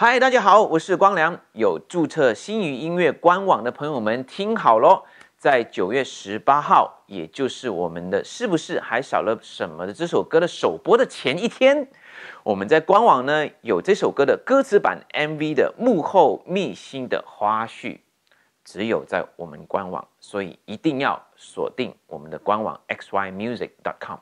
嗨，大家好，我是光良。有注册星语音乐官网的朋友们，听好喽，在九月十八号，也就是我们的是不是还少了什么的这首歌的首播的前一天，我们在官网呢有这首歌的歌词版 MV 的幕后秘辛的花絮，只有在我们官网，所以一定要锁定我们的官网 x y music dot com。